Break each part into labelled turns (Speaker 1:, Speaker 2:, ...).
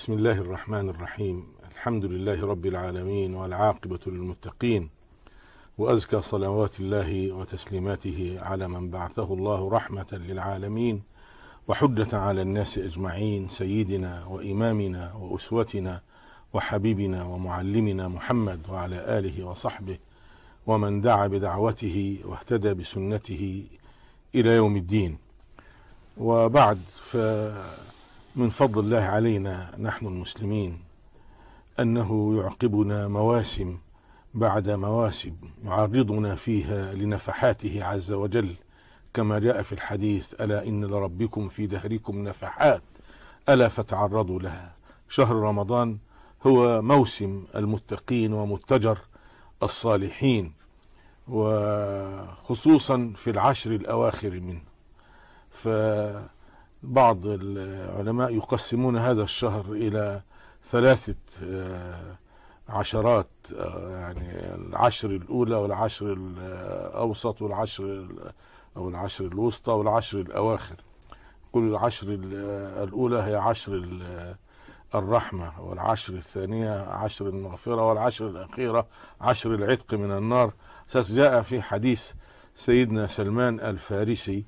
Speaker 1: بسم الله الرحمن الرحيم الحمد لله رب العالمين والعاقبة للمتقين وأزكى صلوات الله وتسليماته على من بعثه الله رحمة للعالمين وحجة على الناس أجمعين سيدنا وإمامنا وأسوتنا وحبيبنا ومعلمنا محمد وعلى آله وصحبه ومن دعا بدعوته واهتدى بسنته إلى يوم الدين وبعد ف من فضل الله علينا نحن المسلمين أنه يعقبنا مواسم بعد مواسم يعرضنا فيها لنفحاته عز وجل كما جاء في الحديث ألا إن لربكم في دهركم نفحات ألا فتعرضوا لها شهر رمضان هو موسم المتقين ومتجر الصالحين وخصوصا في العشر الأواخر منه ف بعض العلماء يقسمون هذا الشهر إلى ثلاثة آه، عشرات آه، يعني العشر الأولى والعشر الأوسط والعشر أو العشر الوسطى والعشر الأواخر كل العشر آه، الأولى هي عشر الرحمة والعشر الثانية عشر المغفرة والعشر الأخيرة عشر العتق من النار جاء في حديث سيدنا سلمان الفارسي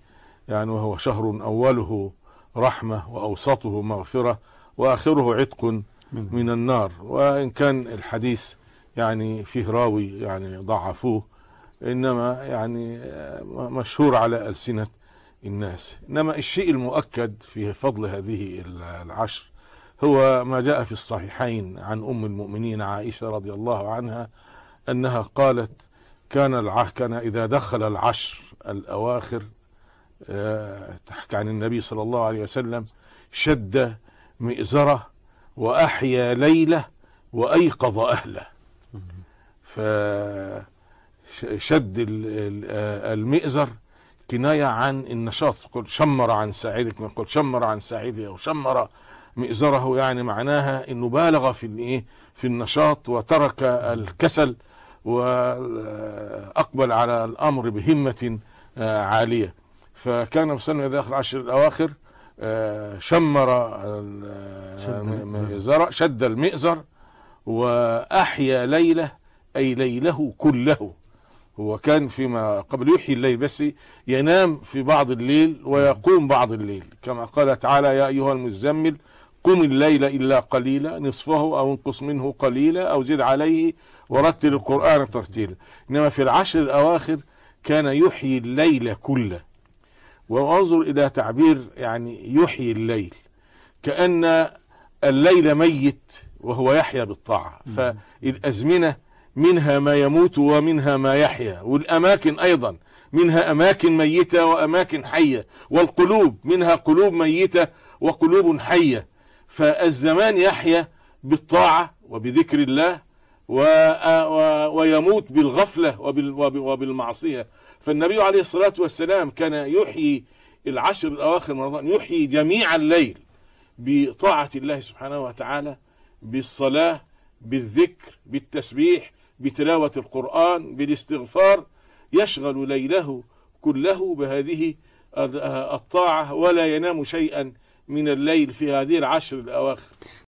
Speaker 1: يعني وهو شهر أوله رحمة وأوسطه مغفرة وآخره عتق من النار وإن كان الحديث يعني فيه راوي يعني ضعفوه إنما يعني مشهور على ألسنة الناس إنما الشيء المؤكد في فضل هذه العشر هو ما جاء في الصحيحين عن أم المؤمنين عائشة رضي الله عنها أنها قالت كان العهد كان إذا دخل العشر الأواخر تحكي عن النبي صلى الله عليه وسلم شد مئزره واحيا ليله وايقظ اهله فشد المئزر كناية عن النشاط قل شمر عن ساعده قل شمر عن ساعده أو شمر مئزره يعني معناها أنه بالغ في إيه؟ في النشاط وترك الكسل وأقبل على الأمر بهمة آه، عالية فكان وصلنا إلى آخر عشر الأواخر آه، شمر آه، المئزر شد المئزر وأحيا ليله أي ليله كله هو كان فيما قبل يحيي الليل بس ينام في بعض الليل ويقوم بعض الليل كما قال تعالى يا أيها المزمل قم الليل إلا قليلا نصفه أو انقص منه قليلا أو زد عليه ورتل القرآن ترتيلا إنما في العشر الأواخر كان يحيي الليل كله وانظر إلى تعبير يعني يحيي الليل كأن الليل ميت وهو يحيا بالطاعة فالأزمنة منها ما يموت ومنها ما يحيا والأماكن أيضا منها أماكن ميتة وأماكن حية والقلوب منها قلوب ميتة وقلوب حية فالزمان يحيا بالطاعة وبذكر الله ويموت بالغفلة وبالمعصية فالنبي عليه الصلاة والسلام كان يحيي العشر الأواخر من رمضان يحيي جميع الليل بطاعة الله سبحانه وتعالى بالصلاة بالذكر بالتسبيح بتلاوة القرآن بالاستغفار يشغل ليله كله بهذه الطاعة ولا ينام شيئا من الليل في هذه العشر الأواخر